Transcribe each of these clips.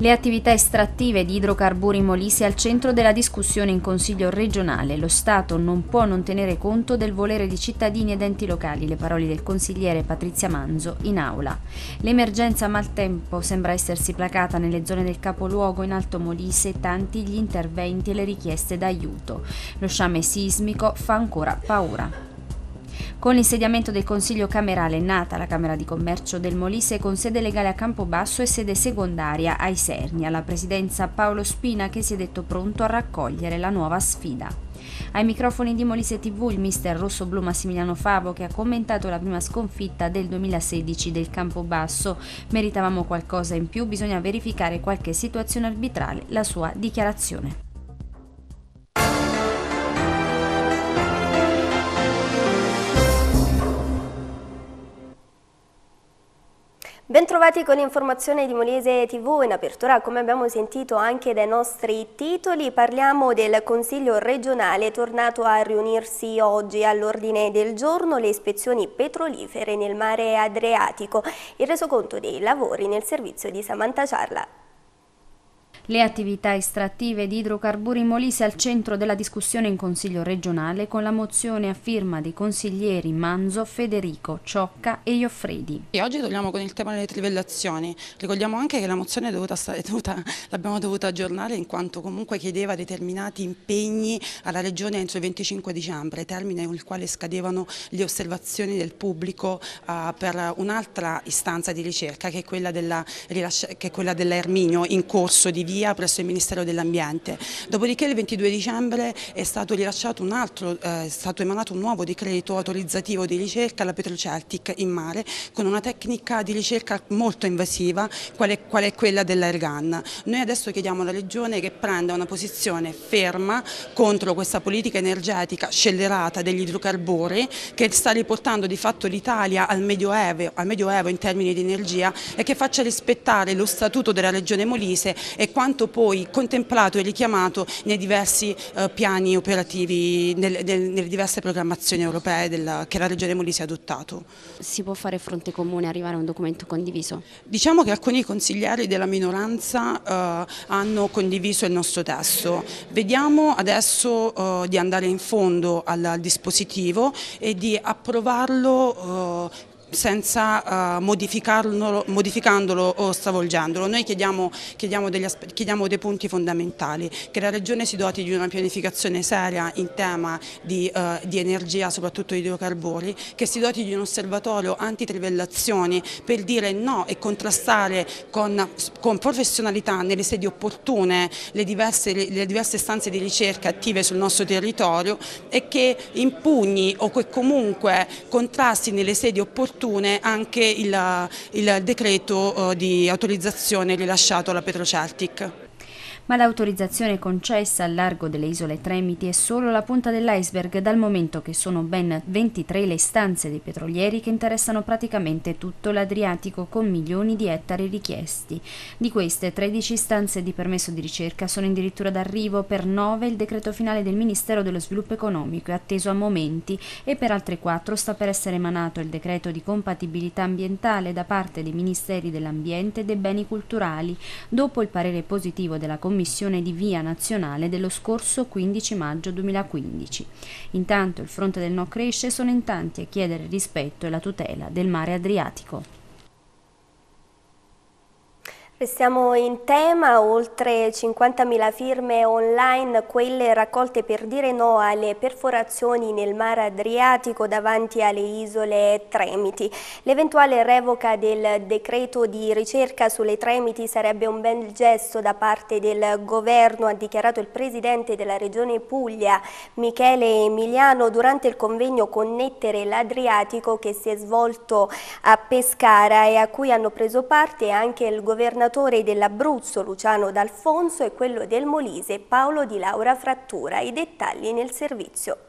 Le attività estrattive di idrocarburi molise al centro della discussione in Consiglio regionale. Lo Stato non può non tenere conto del volere di cittadini ed enti locali, le parole del consigliere Patrizia Manzo in aula. L'emergenza maltempo sembra essersi placata nelle zone del capoluogo in Alto Molise, tanti gli interventi e le richieste d'aiuto. Lo sciame sismico fa ancora paura. Con l'insediamento del Consiglio Camerale è nata la Camera di Commercio del Molise con sede legale a Campobasso e sede secondaria a Isernia. La presidenza Paolo Spina che si è detto pronto a raccogliere la nuova sfida. Ai microfoni di Molise TV il mister rosso-blu Massimiliano Favo che ha commentato la prima sconfitta del 2016 del Campobasso. Meritavamo qualcosa in più, bisogna verificare qualche situazione arbitrale, la sua dichiarazione. Bentrovati con l'informazione di Molise TV. In apertura, come abbiamo sentito anche dai nostri titoli, parliamo del Consiglio regionale tornato a riunirsi oggi all'ordine del giorno le ispezioni petrolifere nel mare Adriatico. Il resoconto dei lavori nel servizio di Samantha Ciarla. Le attività estrattive di idrocarburi molise al centro della discussione in Consiglio regionale con la mozione a firma dei consiglieri Manzo, Federico, Ciocca e Ioffredi. E oggi torniamo con il tema delle trivellazioni. Ricordiamo anche che la mozione l'abbiamo dovuta aggiornare in quanto comunque chiedeva determinati impegni alla Regione entro il 25 dicembre, termine con il quale scadevano le osservazioni del pubblico uh, per un'altra istanza di ricerca che è quella dell'Erminio dell in corso di via via presso il Ministero dell'Ambiente. Dopodiché il 22 dicembre è stato rilasciato un altro, eh, è stato emanato un nuovo decreto autorizzativo di ricerca alla Petroceltic in mare con una tecnica di ricerca molto invasiva quale, qual è quella dell'Airgun. Noi adesso chiediamo alla Regione che prenda una posizione ferma contro questa politica energetica scellerata degli idrocarburi che sta riportando di fatto l'Italia al medioevo, al medioevo in termini di energia e che faccia rispettare lo statuto della Regione Molise e quanto pertanto poi contemplato e richiamato nei diversi eh, piani operativi, nel, nel, nelle diverse programmazioni europee della, che la Regione Molise ha adottato. Si può fare fronte comune, arrivare a un documento condiviso? Diciamo che alcuni consiglieri della minoranza eh, hanno condiviso il nostro testo. Vediamo adesso eh, di andare in fondo al, al dispositivo e di approvarlo eh, senza uh, eh, modificandolo, modificandolo, o stravolgendolo. Noi chiediamo, chiediamo, chiediamo, dei punti fondamentali, che la Regione si doti di una pianificazione seria in tema di, uh, di energia, soprattutto idrocarburi, che si doti di un osservatorio antitrivellazioni per dire no e contrastare con, con professionalità nelle sedi opportune le diverse, le diverse stanze di ricerca attive sul nostro territorio e che impugni o che comunque contrasti nelle sedi opportune opportune anche il, il decreto eh, di autorizzazione rilasciato alla Petroceltic ma l'autorizzazione concessa al largo delle isole Tremiti è solo la punta dell'iceberg dal momento che sono ben 23 le stanze dei petrolieri che interessano praticamente tutto l'Adriatico con milioni di ettari richiesti. Di queste 13 stanze di permesso di ricerca sono addirittura d'arrivo, per 9 il decreto finale del Ministero dello Sviluppo Economico è atteso a momenti e per altre 4 sta per essere emanato il decreto di compatibilità ambientale da parte dei Ministeri dell'Ambiente e dei Beni Culturali, dopo il parere positivo della Commissione commissione di via nazionale dello scorso 15 maggio 2015. Intanto il fronte del no cresce, sono in tanti a chiedere il rispetto e la tutela del mare Adriatico. Restiamo in tema, oltre 50.000 firme online, quelle raccolte per dire no alle perforazioni nel mare Adriatico davanti alle isole Tremiti. L'eventuale revoca del decreto di ricerca sulle Tremiti sarebbe un bel gesto da parte del governo, ha dichiarato il presidente della regione Puglia, Michele Emiliano, durante il convegno Connettere l'Adriatico che si è svolto a Pescara e a cui hanno preso parte anche il governatore procuratore dell'Abruzzo Luciano D'Alfonso e quello del Molise Paolo Di Laura Frattura. I dettagli nel servizio.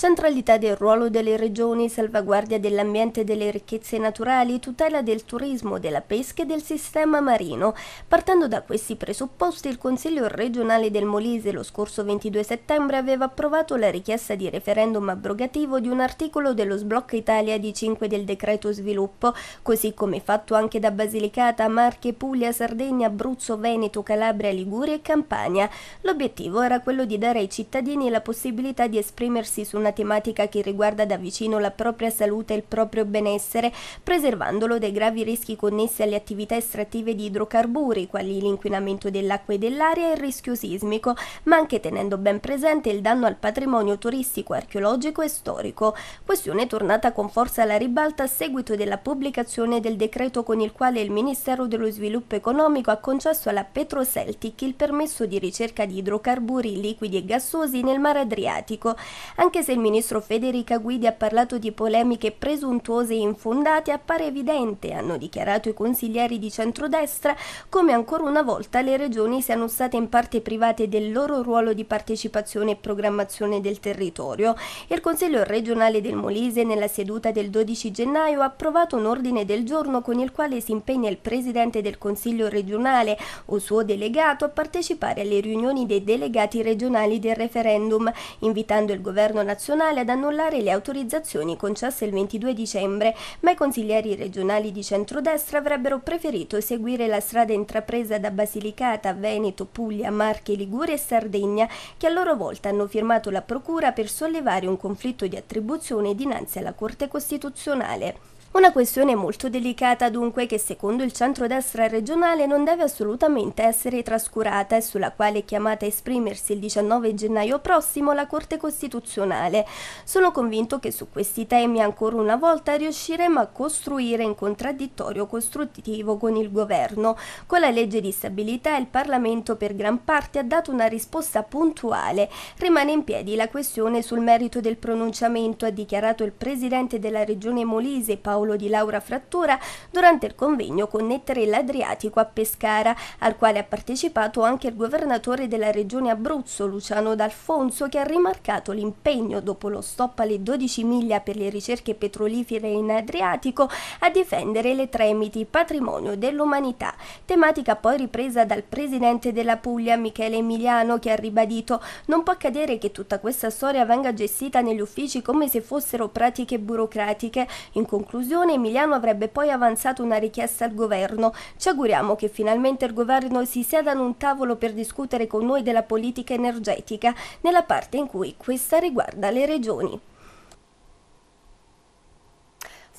Centralità del ruolo delle regioni, salvaguardia dell'ambiente e delle ricchezze naturali, tutela del turismo, della pesca e del sistema marino. Partendo da questi presupposti, il Consiglio regionale del Molise lo scorso 22 settembre aveva approvato la richiesta di referendum abrogativo di un articolo dello Sblocca Italia di 5 del decreto sviluppo, così come fatto anche da Basilicata, Marche, Puglia, Sardegna, Abruzzo, Veneto, Calabria, Liguria e Campania. L'obiettivo era quello di dare ai cittadini la possibilità di esprimersi su una una tematica che riguarda da vicino la propria salute e il proprio benessere, preservandolo dai gravi rischi connessi alle attività estrattive di idrocarburi, quali l'inquinamento dell'acqua e dell'aria e il rischio sismico, ma anche tenendo ben presente il danno al patrimonio turistico, archeologico e storico. Questione tornata con forza alla ribalta a seguito della pubblicazione del decreto con il quale il Ministero dello Sviluppo Economico ha concesso alla Petroceltic il permesso di ricerca di idrocarburi liquidi e gassosi nel mare Adriatico, anche se il il ministro Federica Guidi ha parlato di polemiche presuntuose e infondate appare evidente, hanno dichiarato i consiglieri di centrodestra, come ancora una volta le regioni siano state in parte private del loro ruolo di partecipazione e programmazione del territorio. Il Consiglio regionale del Molise nella seduta del 12 gennaio ha approvato un ordine del giorno con il quale si impegna il Presidente del Consiglio regionale o suo delegato a partecipare alle riunioni dei delegati regionali del referendum, invitando il Governo nazionale nazionale ad annullare le autorizzazioni concesse il 22 dicembre, ma i consiglieri regionali di centrodestra avrebbero preferito seguire la strada intrapresa da Basilicata, Veneto, Puglia, Marche, Liguria e Sardegna, che a loro volta hanno firmato la Procura per sollevare un conflitto di attribuzione dinanzi alla Corte Costituzionale. Una questione molto delicata dunque che secondo il centrodestra regionale non deve assolutamente essere trascurata e sulla quale è chiamata a esprimersi il 19 gennaio prossimo la Corte Costituzionale. Sono convinto che su questi temi ancora una volta riusciremo a costruire in contraddittorio costruttivo con il governo. Con la legge di stabilità il Parlamento per gran parte ha dato una risposta puntuale. Rimane in piedi la questione sul merito del pronunciamento, ha dichiarato il presidente della regione Molise Paolo Paolo di Laura Frattura durante il convegno Connettere l'Adriatico a Pescara, al quale ha partecipato anche il governatore della regione Abruzzo Luciano D'Alfonso che ha rimarcato l'impegno dopo lo stop alle 12 miglia per le ricerche petrolifere in Adriatico a difendere le tremiti patrimonio dell'umanità, tematica poi ripresa dal presidente della Puglia Michele Emiliano che ha ribadito non può accadere che tutta questa storia venga gestita negli uffici come se fossero pratiche burocratiche. In conclusione conclusione Emiliano avrebbe poi avanzato una richiesta al governo. Ci auguriamo che finalmente il governo si sieda ad un tavolo per discutere con noi della politica energetica, nella parte in cui questa riguarda le regioni.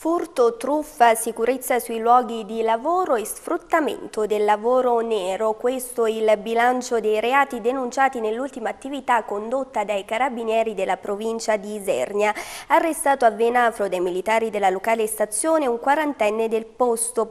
Furto, truffa, sicurezza sui luoghi di lavoro e sfruttamento del lavoro nero. Questo è il bilancio dei reati denunciati nell'ultima attività condotta dai carabinieri della provincia di Isernia. Arrestato a Venafro dai militari della locale stazione un quarantenne del posto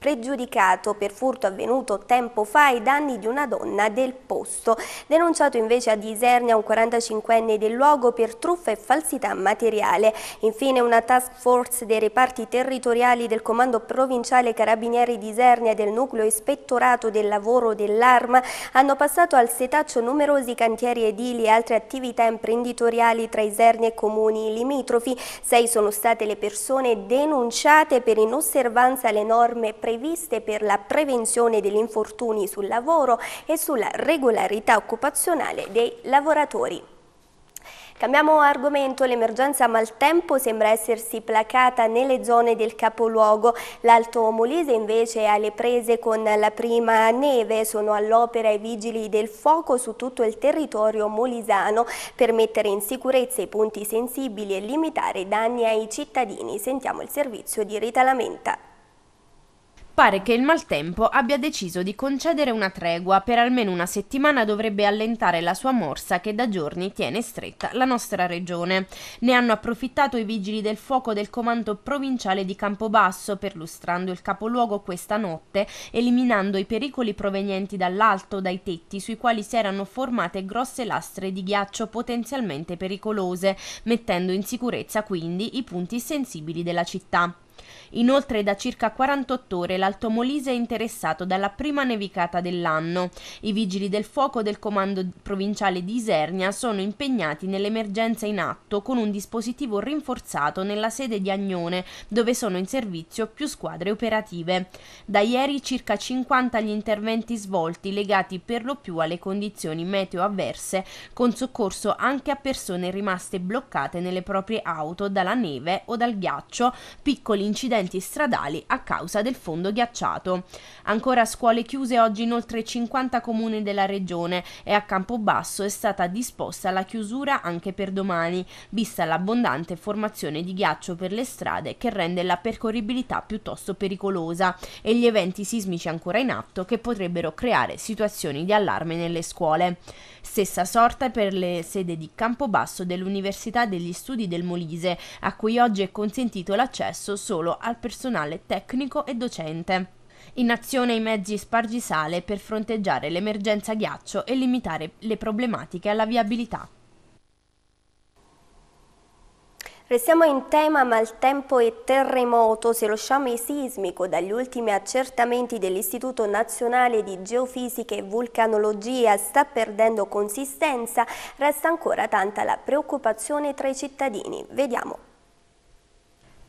pregiudicato per furto avvenuto tempo fa ai danni di una donna del posto. Denunciato invece a Disernia un 45enne del luogo per truffa e falsità materiale. Infine una task force dei reparti territoriali del Comando Provinciale Carabinieri di Isernia del Nucleo Ispettorato del Lavoro dell'Arma hanno passato al setaccio numerosi cantieri edili e altre attività imprenditoriali tra Isernia e comuni limitrofi. Sei sono state le persone denunciate per inosservanza alle norme pre previste per la prevenzione degli infortuni sul lavoro e sulla regolarità occupazionale dei lavoratori. Cambiamo argomento, l'emergenza maltempo sembra essersi placata nelle zone del capoluogo. L'Alto Molise invece è alle prese con la prima neve, sono all'opera i vigili del fuoco su tutto il territorio molisano per mettere in sicurezza i punti sensibili e limitare i danni ai cittadini. Sentiamo il servizio di Rita Lamenta. Pare che il maltempo abbia deciso di concedere una tregua, per almeno una settimana dovrebbe allentare la sua morsa che da giorni tiene stretta la nostra regione. Ne hanno approfittato i vigili del fuoco del comando provinciale di Campobasso, perlustrando il capoluogo questa notte, eliminando i pericoli provenienti dall'alto, dai tetti, sui quali si erano formate grosse lastre di ghiaccio potenzialmente pericolose, mettendo in sicurezza quindi i punti sensibili della città. Inoltre da circa 48 ore l'Alto Molise è interessato dalla prima nevicata dell'anno. I vigili del fuoco del comando provinciale di Isernia sono impegnati nell'emergenza in atto con un dispositivo rinforzato nella sede di Agnone, dove sono in servizio più squadre operative. Da ieri circa 50 gli interventi svolti legati per lo più alle condizioni meteo avverse, con soccorso anche a persone rimaste bloccate nelle proprie auto dalla neve o dal ghiaccio, piccoli incidenti incidenti stradali a causa del fondo ghiacciato. Ancora scuole chiuse oggi in oltre 50 comuni della regione e a Campobasso è stata disposta la chiusura anche per domani, vista l'abbondante formazione di ghiaccio per le strade che rende la percorribilità piuttosto pericolosa e gli eventi sismici ancora in atto che potrebbero creare situazioni di allarme nelle scuole. Stessa sorte per le sede di Campobasso dell'Università degli Studi del Molise, a cui oggi è consentito l'accesso solo al personale tecnico e docente. In azione i mezzi spargisale per fronteggiare l'emergenza ghiaccio e limitare le problematiche alla viabilità. Restiamo in tema maltempo e terremoto, se lo sciame sismico dagli ultimi accertamenti dell'Istituto Nazionale di Geofisica e Vulcanologia sta perdendo consistenza, resta ancora tanta la preoccupazione tra i cittadini. Vediamo.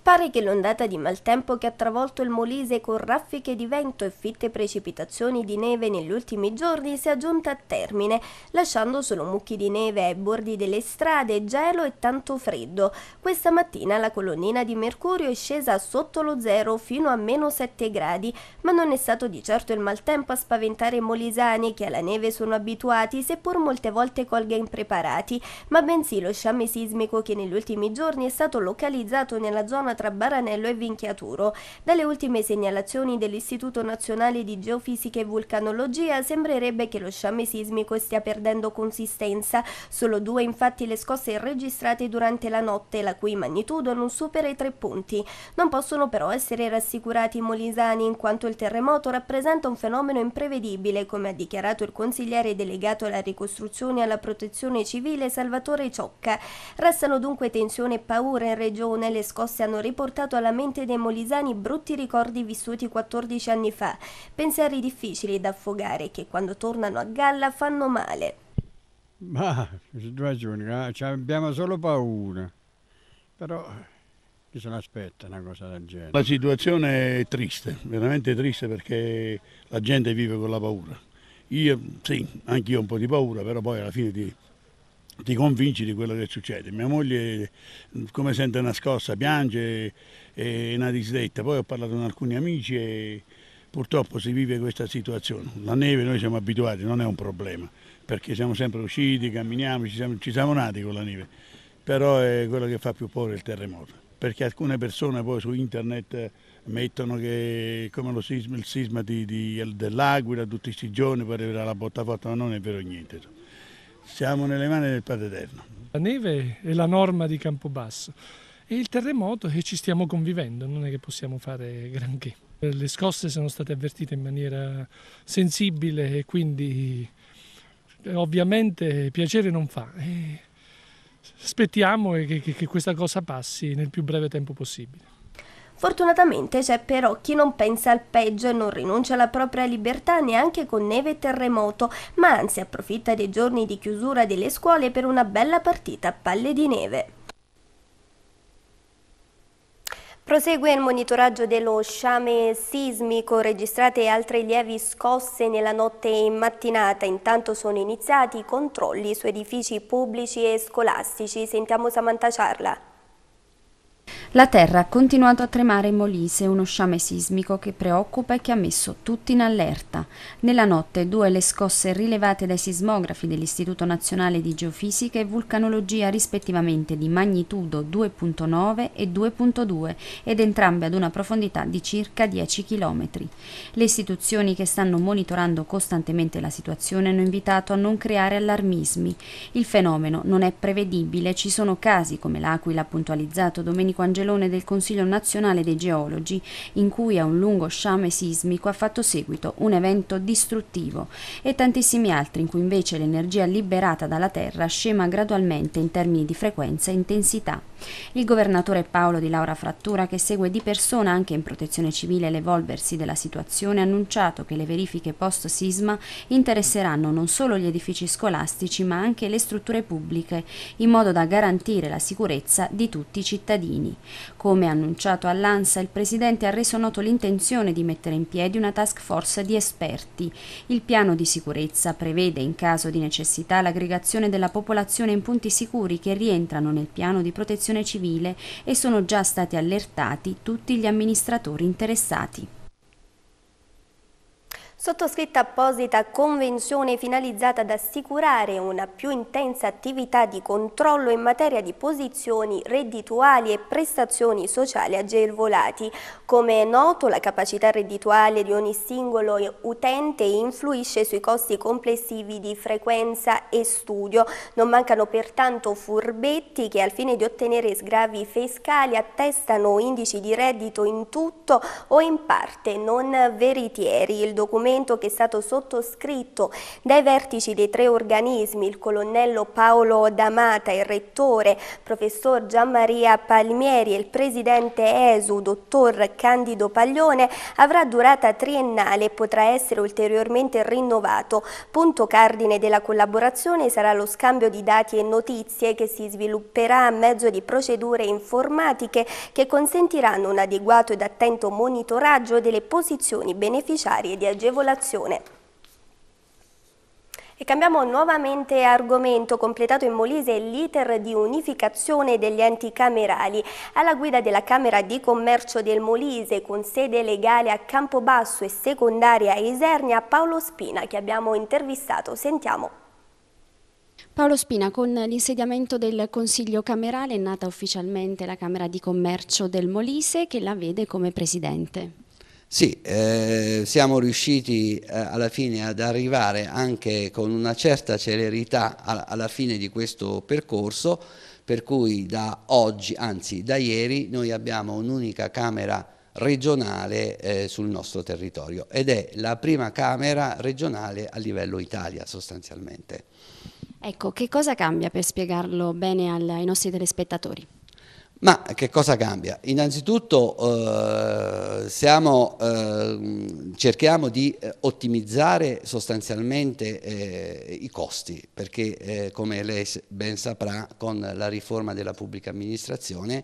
Pare che l'ondata di maltempo che ha travolto il Molise con raffiche di vento e fitte precipitazioni di neve negli ultimi giorni sia giunta a termine, lasciando solo mucchi di neve ai bordi delle strade, gelo e tanto freddo. Questa mattina la colonnina di mercurio è scesa sotto lo zero fino a meno 7 gradi, ma non è stato di certo il maltempo a spaventare i molisani che alla neve sono abituati, seppur molte volte colga impreparati, ma bensì lo sciame sismico che negli ultimi giorni è stato localizzato nella zona zona tra Baranello e Vinchiaturo. Dalle ultime segnalazioni dell'Istituto Nazionale di Geofisica e Vulcanologia sembrerebbe che lo sciame sismico stia perdendo consistenza. Solo due infatti le scosse registrate durante la notte, la cui magnitudo non supera i tre punti. Non possono però essere rassicurati i molisani in quanto il terremoto rappresenta un fenomeno imprevedibile, come ha dichiarato il consigliere delegato alla ricostruzione e alla protezione civile Salvatore Ciocca. Restano dunque tensione e paura in regione, le scosse hanno riportato alla mente dei molisani brutti ricordi vissuti 14 anni fa, pensieri difficili da affogare che quando tornano a galla fanno male. Ma, ragione, eh, abbiamo solo paura, però chi se l'aspetta una cosa del genere? La situazione è triste, veramente triste perché la gente vive con la paura. Io sì, anch'io ho un po' di paura, però poi alla fine ti, ti convinci di quello che succede. Mia moglie, come sente una scossa, piange, e una disdetta. Poi ho parlato con alcuni amici e purtroppo si vive questa situazione. La neve noi siamo abituati, non è un problema, perché siamo sempre usciti, camminiamo, ci siamo, ci siamo nati con la neve. Però è quello che fa più paura il terremoto, perché alcune persone poi su internet mettono che come sisma, il sisma di, di, dell'Aquila tutti questi giorni per arrivare alla botta forte, ma non è vero niente. Siamo nelle mani del Padre Eterno. La neve è la norma di Campobasso e il terremoto che ci stiamo convivendo, non è che possiamo fare granché. Le scosse sono state avvertite in maniera sensibile e quindi eh, ovviamente piacere non fa. E aspettiamo che, che, che questa cosa passi nel più breve tempo possibile. Fortunatamente c'è però chi non pensa al peggio e non rinuncia alla propria libertà neanche con neve e terremoto, ma anzi approfitta dei giorni di chiusura delle scuole per una bella partita a palle di neve. Prosegue il monitoraggio dello sciame sismico, registrate altre lievi scosse nella notte e in mattinata. Intanto sono iniziati i controlli su edifici pubblici e scolastici. Sentiamo Samantha Charla. La terra ha continuato a tremare in Molise, uno sciame sismico che preoccupa e che ha messo tutti in allerta. Nella notte due le scosse rilevate dai sismografi dell'Istituto Nazionale di Geofisica e Vulcanologia rispettivamente di magnitudo 2.9 e 2.2 ed entrambe ad una profondità di circa 10 km. Le istituzioni che stanno monitorando costantemente la situazione hanno invitato a non creare allarmismi. Il fenomeno non è prevedibile, ci sono casi come l'Aquila ha puntualizzato Domenico Angelini Angelone del Consiglio nazionale dei geologi, in cui a un lungo sciame sismico ha fatto seguito un evento distruttivo, e tantissimi altri in cui invece l'energia liberata dalla Terra scema gradualmente in termini di frequenza e intensità. Il governatore Paolo di Laura Frattura, che segue di persona anche in protezione civile l'evolversi della situazione, ha annunciato che le verifiche post-sisma interesseranno non solo gli edifici scolastici ma anche le strutture pubbliche, in modo da garantire la sicurezza di tutti i cittadini. Come annunciato all'ANSA, il Presidente ha reso noto l'intenzione di mettere in piedi una task force di esperti. Il piano di sicurezza prevede, in caso di necessità, l'aggregazione della popolazione in punti sicuri che rientrano nel piano di protezione civile e sono già stati allertati tutti gli amministratori interessati sottoscritta apposita convenzione finalizzata ad assicurare una più intensa attività di controllo in materia di posizioni reddituali e prestazioni sociali agevolati. Come è noto, la capacità reddituale di ogni singolo utente influisce sui costi complessivi di frequenza e studio. Non mancano pertanto furbetti che al fine di ottenere sgravi fiscali attestano indici di reddito in tutto o in parte non veritieri. Il documento documento che è stato sottoscritto dai vertici dei tre organismi, il colonnello Paolo D'Amata, il rettore, professor Gianmaria Palmieri e il presidente ESU, dottor Candido Paglione, avrà durata triennale e potrà essere ulteriormente rinnovato. Punto cardine della collaborazione sarà lo scambio di dati e notizie che si svilupperà a mezzo di procedure informatiche che consentiranno un adeguato ed attento monitoraggio delle posizioni beneficiarie di agevolazione agevolazione. E cambiamo nuovamente argomento, completato in Molise l'iter di unificazione degli enti camerali. Alla guida della Camera di Commercio del Molise, con sede legale a Campobasso e secondaria a Isernia, Paolo Spina, che abbiamo intervistato. Sentiamo. Paolo Spina, con l'insediamento del Consiglio Camerale è nata ufficialmente la Camera di Commercio del Molise che la vede come Presidente. Sì, eh, siamo riusciti eh, alla fine ad arrivare anche con una certa celerità a, alla fine di questo percorso, per cui da oggi, anzi da ieri, noi abbiamo un'unica Camera regionale eh, sul nostro territorio ed è la prima Camera regionale a livello Italia sostanzialmente. Ecco, che cosa cambia per spiegarlo bene al, ai nostri telespettatori? Ma che cosa cambia? Innanzitutto eh, siamo, eh, cerchiamo di eh, ottimizzare sostanzialmente eh, i costi, perché eh, come lei ben saprà con la riforma della pubblica amministrazione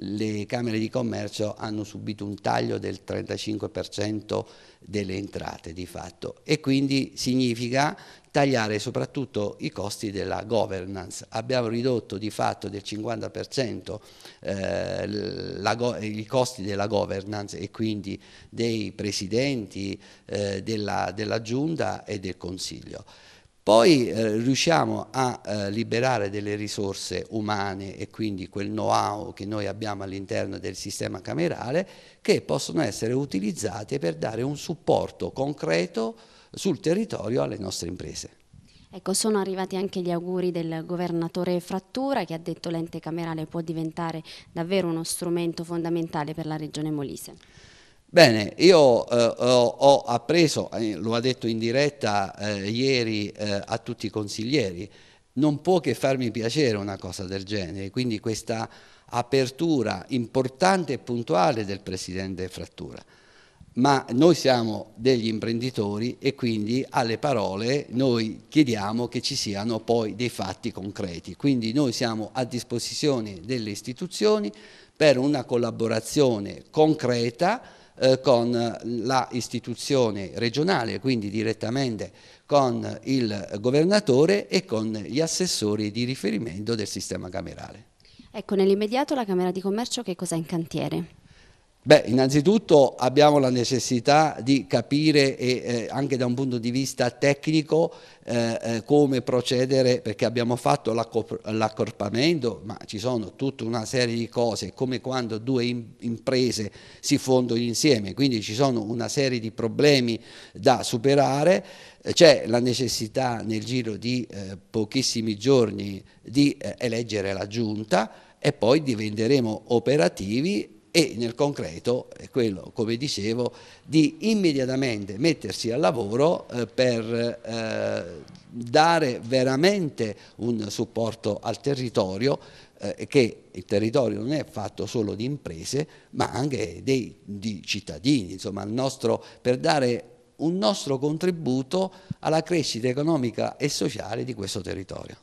le Camere di Commercio hanno subito un taglio del 35% delle entrate di fatto e quindi significa tagliare soprattutto i costi della governance. Abbiamo ridotto di fatto del 50% eh, i costi della governance e quindi dei presidenti eh, della, della, giunta e del consiglio. Poi eh, riusciamo a eh, liberare delle risorse umane e quindi quel know-how che noi abbiamo all'interno del sistema camerale che possono essere utilizzate per dare un supporto concreto sul territorio alle nostre imprese. Ecco, sono arrivati anche gli auguri del governatore Frattura che ha detto l'ente camerale può diventare davvero uno strumento fondamentale per la regione Molise. Bene, io eh, ho, appreso, eh, lo ha detto in diretta eh, ieri eh, a tutti i consiglieri, non può che farmi piacere una cosa del genere, quindi questa apertura importante e puntuale del Presidente Frattura ma noi siamo degli imprenditori e quindi alle parole noi chiediamo che ci siano poi dei fatti concreti. Quindi noi siamo a disposizione delle istituzioni per una collaborazione concreta eh, con la istituzione regionale, quindi direttamente con il governatore e con gli assessori di riferimento del sistema camerale. Ecco, nell'immediato la Camera di Commercio che cosa ha in cantiere? Beh, innanzitutto abbiamo la necessità di capire e, eh, anche da un punto di vista tecnico eh, eh come procedere, perché abbiamo fatto l'accorpamento, ma ci sono tutta una serie di cose, come quando due in imprese si fondono insieme, quindi ci sono una serie di problemi da superare, eh, c'è la necessità nel giro di eh, pochissimi giorni di eh, eleggere la giunta e poi diventeremo operativi e nel concreto è quello, come dicevo, di immediatamente mettersi al lavoro eh, per eh, dare veramente un supporto al territorio eh, che il territorio non è fatto solo di imprese ma anche dei, di cittadini, insomma, nostro, per dare un nostro contributo alla crescita economica e sociale di questo territorio.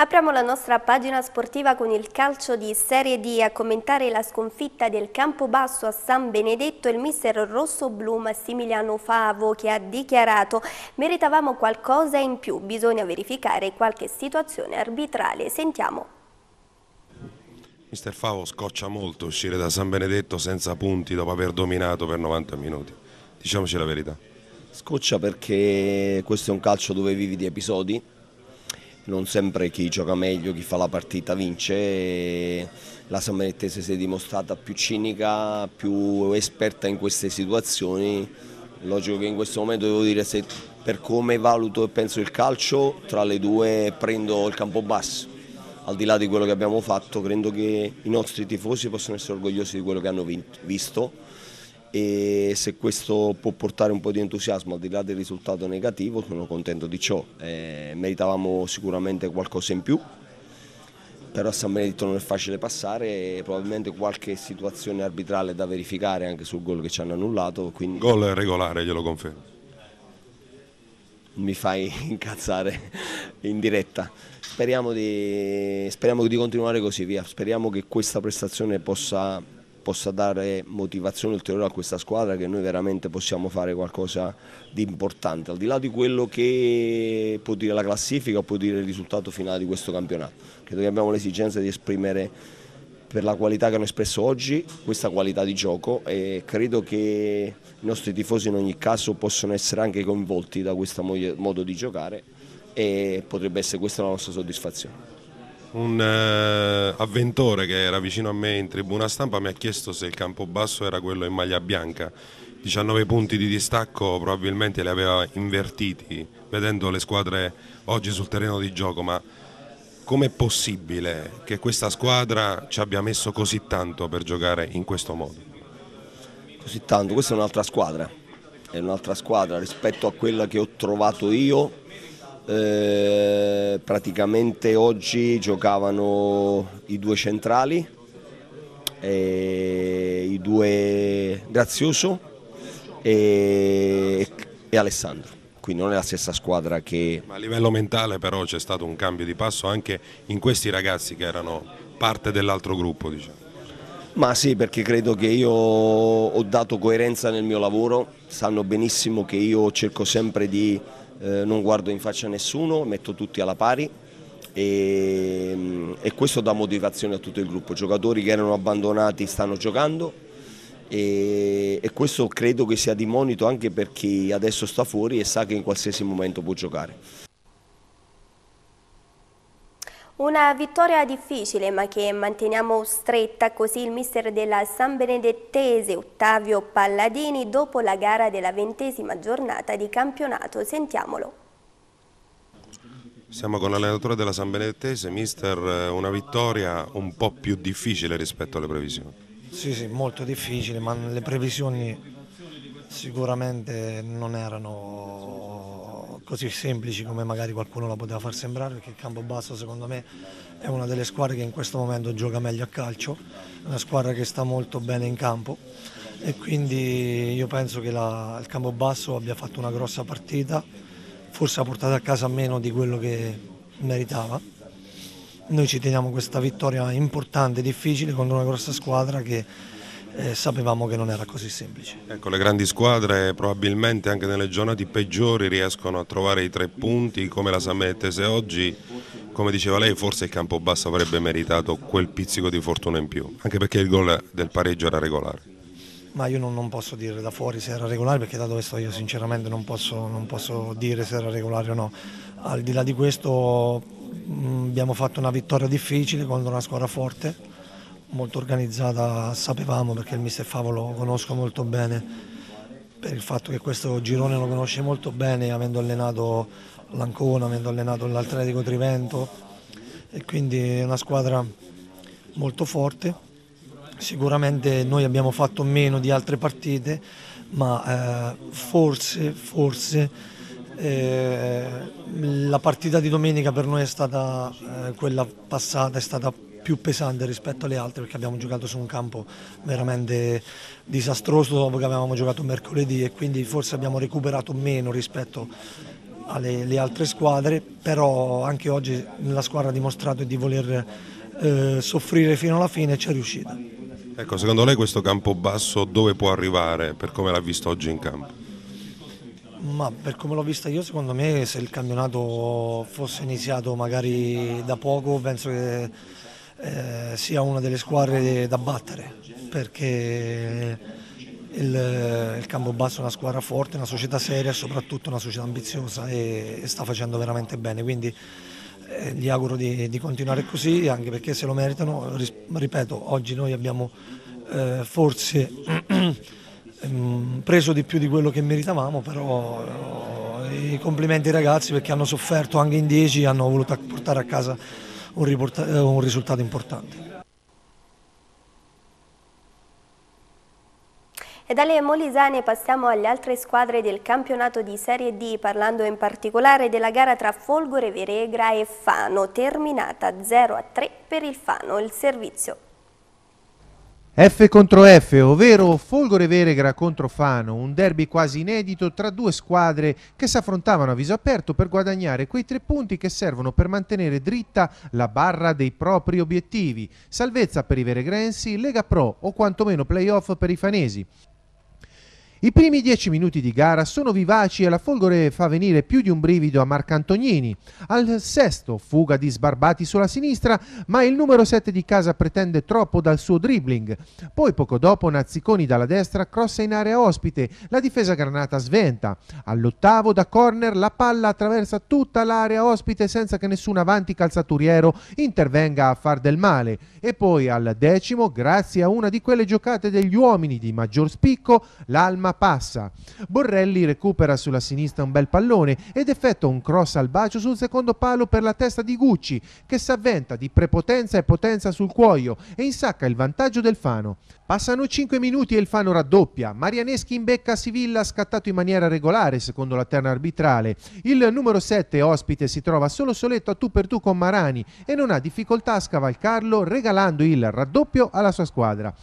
Apriamo la nostra pagina sportiva con il calcio di Serie D. A commentare la sconfitta del Campobasso a San Benedetto il mister rosso-blu Massimiliano Favo che ha dichiarato meritavamo qualcosa in più, bisogna verificare qualche situazione arbitrale. Sentiamo. Mister Favo scoccia molto uscire da San Benedetto senza punti dopo aver dominato per 90 minuti. Diciamoci la verità. Scoccia perché questo è un calcio dove vivi di episodi non sempre chi gioca meglio, chi fa la partita vince. La Sammanettese si è dimostrata più cinica, più esperta in queste situazioni. Logico che in questo momento devo dire se per come valuto e penso il calcio, tra le due prendo il campo basso. Al di là di quello che abbiamo fatto, credo che i nostri tifosi possano essere orgogliosi di quello che hanno vinto, visto e se questo può portare un po' di entusiasmo al di là del risultato negativo sono contento di ciò, eh, meritavamo sicuramente qualcosa in più, però a San Benedetto non è facile passare e probabilmente qualche situazione arbitrale da verificare anche sul gol che ci hanno annullato. Quindi... Gol regolare, glielo confermo. Mi fai incazzare in diretta. Speriamo di, speriamo di continuare così via, speriamo che questa prestazione possa possa dare motivazione ulteriore a questa squadra che noi veramente possiamo fare qualcosa di importante, al di là di quello che può dire la classifica o può dire il risultato finale di questo campionato. Credo che abbiamo l'esigenza di esprimere per la qualità che hanno espresso oggi, questa qualità di gioco e credo che i nostri tifosi in ogni caso possono essere anche coinvolti da questo modo di giocare e potrebbe essere questa la nostra soddisfazione un eh, avventore che era vicino a me in tribuna stampa mi ha chiesto se il campo basso era quello in maglia bianca. 19 punti di distacco probabilmente li aveva invertiti vedendo le squadre oggi sul terreno di gioco, ma com'è possibile che questa squadra ci abbia messo così tanto per giocare in questo modo? Così tanto, questa è un'altra squadra, è un'altra squadra rispetto a quella che ho trovato io eh, praticamente oggi giocavano i due centrali, i due Grazioso e, e Alessandro quindi non è la stessa squadra che... Ma a livello mentale però c'è stato un cambio di passo anche in questi ragazzi che erano parte dell'altro gruppo diciamo. Ma sì perché credo che io ho dato coerenza nel mio lavoro, sanno benissimo che io cerco sempre di eh, non guardo in faccia a nessuno, metto tutti alla pari e, mm, e, questo dà motivazione a tutto il gruppo. Giocatori che erano abbandonati stanno giocando e, e questo credo che sia di monito anche per chi adesso sta fuori e sa che in qualsiasi momento può giocare. Una vittoria difficile ma che manteniamo stretta, così il mister della San Benedettese Ottavio Palladini dopo la gara della ventesima giornata di campionato. Sentiamolo. Siamo con l'allenatore della San Benedettese, mister, eh, una vittoria un po' più difficile rispetto alle previsioni. Sì, sì, molto difficile, ma le previsioni sicuramente non erano così semplici come magari qualcuno la poteva far sembrare, perché il campo basso secondo me è una delle squadre che in questo momento gioca meglio a calcio, è una squadra che sta molto bene in campo e quindi io penso che la, il basso abbia fatto una grossa partita, forse ha portato a casa meno di quello che meritava. Noi ci teniamo questa vittoria importante, difficile, contro una grossa squadra che eh, sapevamo che non era così semplice. Ecco, le grandi squadre probabilmente anche nelle giornate peggiori riescono a trovare i tre punti come la Sammettese oggi. Come diceva lei, forse il campo basso avrebbe meritato quel pizzico di fortuna in più, anche perché il gol del pareggio era regolare ma io non, non, posso dire da fuori se era regolare perché da dove sto io sinceramente non posso, non posso dire se era regolare o no. Al di là di questo mh, mm, abbiamo fatto una vittoria difficile contro una squadra forte, molto organizzata, sapevamo perché il mister Favo lo conosco molto bene, per il fatto che questo girone lo conosce molto bene avendo allenato l'Ancona, avendo allenato l'Atletico Trivento e quindi è una squadra molto forte. Sicuramente noi abbiamo fatto meno di altre partite, ma eh, forse, forse eh, la partita di domenica per noi è stata eh, quella passata, è stata più pesante rispetto alle altre perché abbiamo giocato su un campo veramente disastroso dopo che avevamo giocato mercoledì e quindi forse abbiamo recuperato meno rispetto alle altre squadre, però anche oggi la squadra ha dimostrato di voler eh, soffrire fino alla fine e ci è riuscita. Ecco, secondo lei questo campo basso dove può arrivare per come l'ha visto oggi in campo? Ma per come l'ho vista io, secondo me se il campionato fosse iniziato magari da poco, penso che eh, sia una delle squadre da battere perché il, il Campobasso è una squadra forte, una società seria e soprattutto una società ambiziosa e, e sta facendo veramente bene. Quindi eh, gli auguro di, di, continuare così anche perché se lo meritano, ris, ripeto, oggi noi abbiamo eh, forse ehm, preso di più di quello che meritavamo, però eh, i complimenti ai ragazzi perché hanno sofferto anche in 10, hanno voluto portare a casa un, eh, un risultato importante. E dalle Molisane passiamo alle altre squadre del campionato di Serie D, parlando in particolare della gara tra Folgore Veregra e Fano, terminata 0-3 per il Fano. Il servizio F contro F, ovvero Folgore Veregra contro Fano, un derby quasi inedito tra due squadre che si affrontavano a viso aperto per guadagnare quei tre punti che servono per mantenere dritta la barra dei propri obiettivi. Salvezza per i veregrensi, Lega Pro o quantomeno playoff per i fanesi. I primi dieci minuti di gara sono vivaci e la folgore fa venire più di un brivido a Marcantognini. Al sesto, fuga di sbarbati sulla sinistra, ma il numero 7 di casa pretende troppo dal suo dribbling. Poi poco dopo Nazziconi dalla destra crossa in area ospite, la difesa granata sventa. All'ottavo da corner la palla attraversa tutta l'area ospite senza che nessun avanti calzaturiero intervenga a far del male. E poi al decimo, grazie a una di quelle giocate degli uomini di maggior spicco, l'Alma ma passa. Borrelli recupera sulla sinistra un bel pallone ed effettua un cross al bacio sul secondo palo per la testa di Gucci, che s'avventa di prepotenza e potenza sul cuoio e insacca il vantaggio del Fano. Passano 5 minuti e il Fano raddoppia. Marianeschi in becca a Sivilla scattato in maniera regolare secondo la terna arbitrale. Il numero 7 ospite si trova solo soletto a tu per tu con Marani e non ha difficoltà a scavalcarlo regalando il raddoppio alla sua squadra.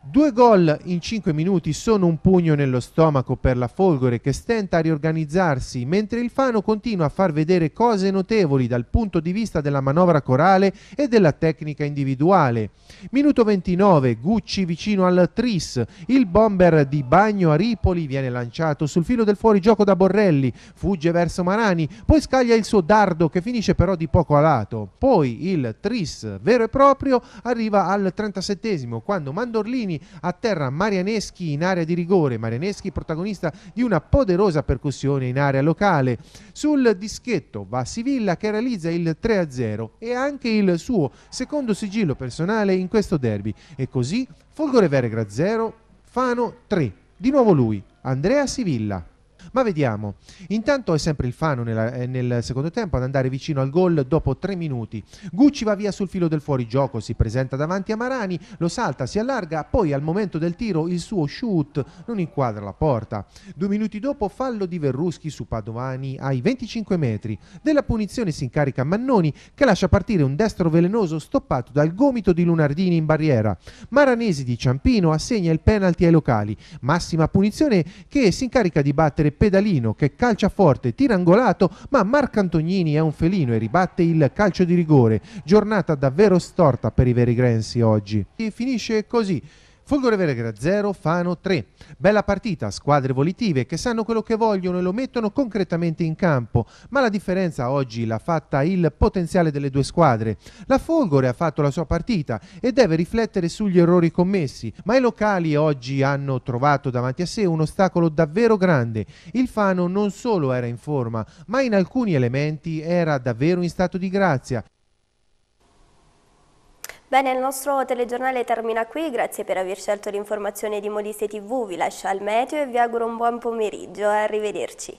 Due gol in 5 minuti sono un pugno nello stomaco per la Folgore che stenta a riorganizzarsi, mentre il Fano continua a far vedere cose notevoli dal punto di vista della manovra corale e della tecnica individuale. Minuto 29, Gucci vicino al Tris, il bomber di Bagno a Ripoli viene lanciato sul filo del fuorigioco da Borrelli, fugge verso Marani, poi scaglia il suo dardo che finisce però di poco a lato. Poi il Tris vero e proprio arriva al 37 quando Mandorlini Mancini atterra Marianeschi in area di rigore, Marianeschi protagonista di una poderosa percussione in area locale. Sul dischetto va Sivilla che realizza il 3-0 e anche il suo secondo sigillo personale in questo derby e così Folgore Vergra 0, Fano 3, di nuovo lui, Andrea Sivilla. Ma vediamo. Intanto è sempre il Fano nella, eh, nel secondo tempo ad andare vicino al gol dopo tre minuti. Gucci va via sul filo del fuorigioco, si presenta davanti a Marani, lo salta, si allarga, poi al momento del tiro il suo shoot non inquadra la porta. Due minuti dopo fallo di Verruschi su Padovani ai 25 metri. Della punizione si incarica Mannoni che lascia partire un destro velenoso stoppato dal gomito di Lunardini in barriera. Maranesi di Ciampino assegna il penalty ai locali. Massima punizione che si incarica di battere essere Pedalino che calcia forte, tira angolato, ma Antonini è un felino e ribatte il calcio di rigore. Giornata davvero storta per i veri Grensi oggi. E finisce così. Fulgore Vergara 0, Fano 3. Bella partita, squadre volitive che sanno quello che vogliono e lo mettono concretamente in campo, ma la differenza oggi l'ha fatta il potenziale delle due squadre. La Folgore ha fatto la sua partita e deve riflettere sugli errori commessi, ma i locali oggi hanno trovato davanti a sé un ostacolo davvero grande. Il Fano non solo era in forma, ma in alcuni elementi era davvero in stato di grazia Bene, il nostro telegiornale termina qui, grazie per aver scelto l'informazione di Molise TV, vi lascio al meteo e vi auguro un buon pomeriggio, arrivederci.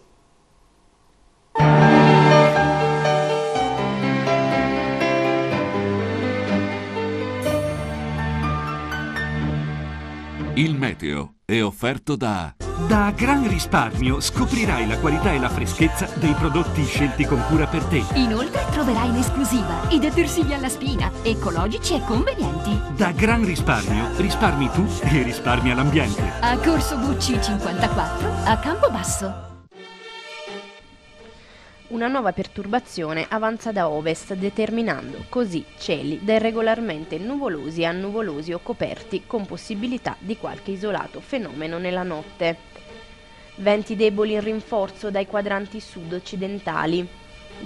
Il meteo è offerto da... Da Gran Risparmio scoprirai la qualità e la freschezza dei prodotti scelti con cura per te. Inoltre troverai in esclusiva i detersivi alla spina, ecologici e convenienti. Da Gran Risparmio risparmi tu e risparmia l'ambiente. A Corso Bucci 54 a Campobasso. Una nuova perturbazione avanza da ovest determinando così cieli da irregolarmente nuvolosi a nuvolosi o coperti con possibilità di qualche isolato fenomeno nella notte venti deboli in rinforzo dai quadranti sud-occidentali,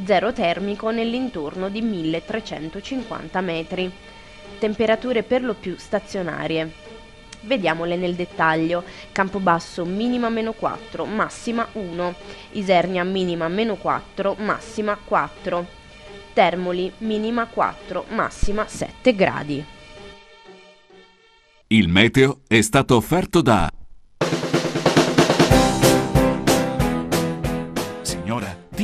zero termico nell'intorno di 1350 metri, temperature per lo più stazionarie. Vediamole nel dettaglio. Campobasso minima meno 4, massima 1. Isernia minima meno 4, massima 4. Termoli minima 4, massima 7 gradi. Il meteo è stato offerto da